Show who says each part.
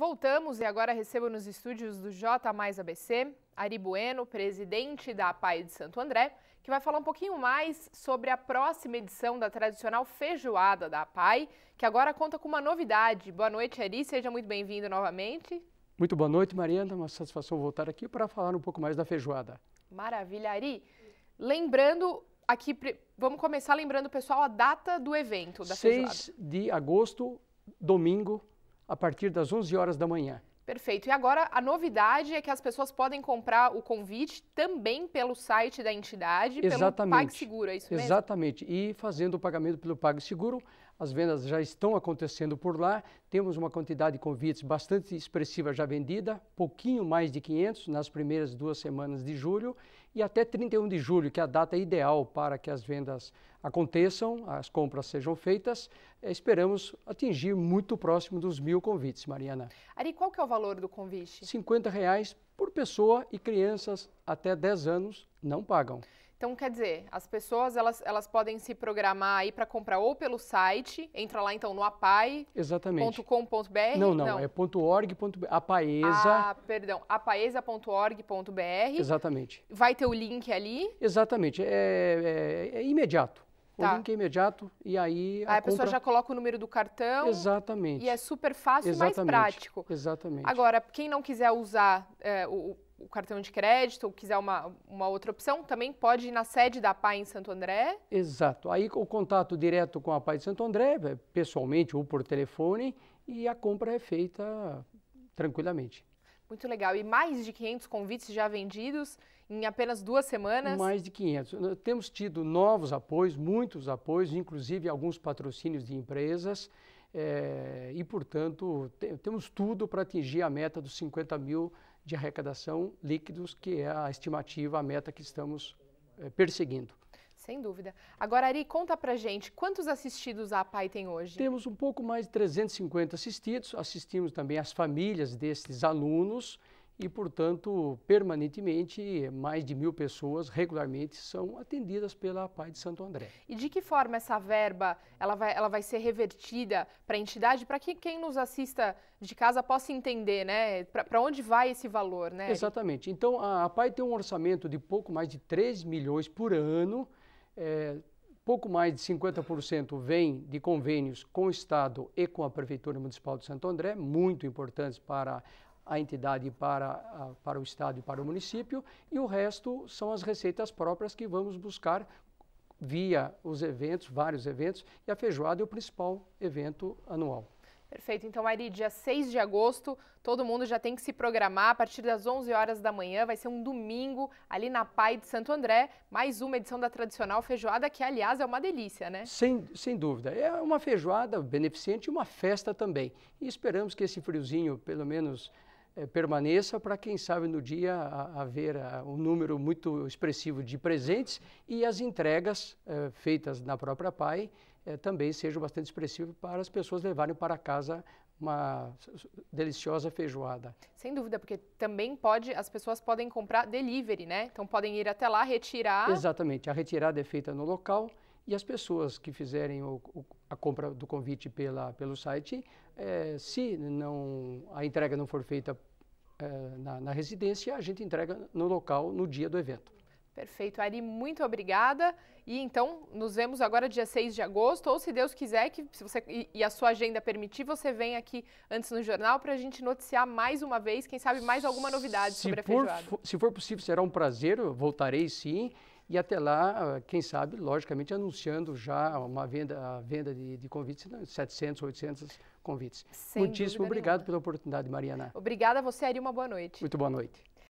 Speaker 1: Voltamos e agora recebo nos estúdios do J Mais ABC Ari Bueno, presidente da APAI de Santo André, que vai falar um pouquinho mais sobre a próxima edição da tradicional feijoada da APAI, que agora conta com uma novidade. Boa noite, Ari, seja muito bem-vindo novamente.
Speaker 2: Muito boa noite, Mariana. Uma satisfação voltar aqui para falar um pouco mais da feijoada.
Speaker 1: Maravilha, Ari. Lembrando aqui, vamos começar lembrando, pessoal, a data do evento da 6 feijoada. 6
Speaker 2: de agosto, domingo, a partir das 11 horas da manhã.
Speaker 1: Perfeito. E agora a novidade é que as pessoas podem comprar o convite também pelo site da entidade, Exatamente. pelo PagSeguro, é isso mesmo?
Speaker 2: Exatamente. E fazendo o pagamento pelo PagSeguro, as vendas já estão acontecendo por lá. Temos uma quantidade de convites bastante expressiva já vendida, pouquinho mais de 500 nas primeiras duas semanas de julho e até 31 de julho, que é a data ideal para que as vendas aconteçam, as compras sejam feitas. Eh, esperamos atingir muito próximo dos mil convites, Mariana. Ari, qual que é o
Speaker 1: valor do convite?
Speaker 2: R$ reais por pessoa e crianças até 10 anos não pagam.
Speaker 1: Então, quer dizer, as pessoas elas, elas podem se programar aí para comprar ou pelo site, entra lá então no apai.com.br. Não, não, não, é
Speaker 2: .org.br, apaesa. Ah,
Speaker 1: perdão, apaesa.org.br.
Speaker 2: Exatamente.
Speaker 1: Vai ter o link ali?
Speaker 2: Exatamente, é, é, é imediato. Tá. O link é imediato e aí. a, a compra... pessoa já coloca o número do cartão. Exatamente. E é
Speaker 1: super fácil e mais prático.
Speaker 2: Exatamente. Agora,
Speaker 1: quem não quiser usar é, o o cartão de crédito ou quiser uma, uma outra opção, também pode ir na sede da PAI em Santo André?
Speaker 2: Exato. Aí o contato direto com a PAI de Santo André, é, pessoalmente ou por telefone, e a compra é feita tranquilamente.
Speaker 1: Muito legal. E mais de 500 convites já vendidos em apenas duas semanas? Mais de
Speaker 2: 500. Temos tido novos apoios, muitos apoios, inclusive alguns patrocínios de empresas é, e, portanto, te, temos tudo para atingir a meta dos 50 mil de arrecadação líquidos, que é a estimativa, a meta que estamos é, perseguindo.
Speaker 1: Sem dúvida. Agora, Ari, conta pra gente, quantos assistidos a PAI tem hoje?
Speaker 2: Temos um pouco mais de 350 assistidos, assistimos também as famílias desses alunos, e, portanto, permanentemente, mais de mil pessoas regularmente são atendidas pela PAI de Santo André.
Speaker 1: E de que forma essa verba ela vai, ela vai ser revertida para a entidade, para que quem nos assista de casa possa entender, né? Para onde vai esse valor, né?
Speaker 2: Exatamente. Então, a, a PAI tem um orçamento de pouco mais de 3 milhões por ano, é, pouco mais de 50% vem de convênios com o Estado e com a Prefeitura Municipal de Santo André, muito importantes para a entidade para, para o Estado e para o município, e o resto são as receitas próprias que vamos buscar via os eventos, vários eventos, e a feijoada é o principal evento anual.
Speaker 1: Perfeito. Então, Ari, dia 6 de agosto, todo mundo já tem que se programar a partir das 11 horas da manhã. Vai ser um domingo ali na Pai de Santo André, mais uma edição da tradicional feijoada, que, aliás, é uma delícia, né?
Speaker 2: Sem, sem dúvida. É uma feijoada beneficente e uma festa também. E esperamos que esse friozinho, pelo menos eh, permaneça para quem sabe no dia haver eh, um número muito expressivo de presentes e as entregas é, feitas na própria PAI é, também sejam bastante expressivas para as pessoas levarem para casa uma deliciosa feijoada.
Speaker 1: Sem dúvida, porque também pode, as pessoas podem comprar delivery, né? Então podem ir até lá retirar.
Speaker 2: Exatamente, a retirada é feita no local e as pessoas que fizerem o, o, a compra do convite pela, pelo site, é, se não, a entrega não for feita é, na, na residência, a gente entrega no local no dia do evento.
Speaker 1: Perfeito, Ari, muito obrigada. E então, nos vemos agora dia 6 de agosto, ou se Deus quiser, que se você e, e a sua agenda permitir, você vem aqui antes no jornal para a gente noticiar mais uma vez, quem sabe mais alguma novidade se sobre a feijoada.
Speaker 2: For, se for possível, será um prazer, voltarei sim. E até lá, quem sabe, logicamente, anunciando já uma venda, a venda de, de convites, 700, né, 800 convites. Sem Muitíssimo obrigado nenhuma. pela oportunidade, Mariana.
Speaker 1: Obrigada a você, Ari, uma boa noite.
Speaker 2: Muito boa noite.